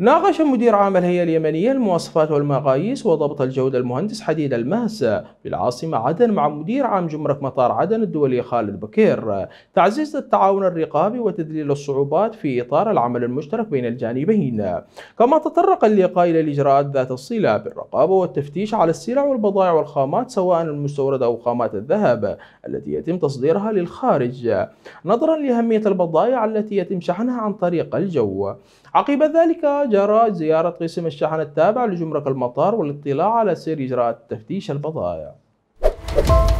ناقش مدير عام الهيئة اليمنية المواصفات والمقاييس وضبط الجودة المهندس حديد الماس بالعاصمة عدن مع مدير عام جمرك مطار عدن الدولي خالد بكير تعزيز التعاون الرقابي وتذليل الصعوبات في إطار العمل المشترك بين الجانبين كما تطرق اللقاء إلى الإجراءات ذات الصلة بالرقابة والتفتيش على السلع والبضائع والخامات سواء المستوردة أو خامات الذهب التي يتم تصديرها للخارج نظرا لأهمية البضائع التي يتم شحنها عن طريق الجو عقب ذلك جرى زيارة قسم الشحن التابع لجمرك المطار والاطلاع على سير إجراءات تفتيش البضائع.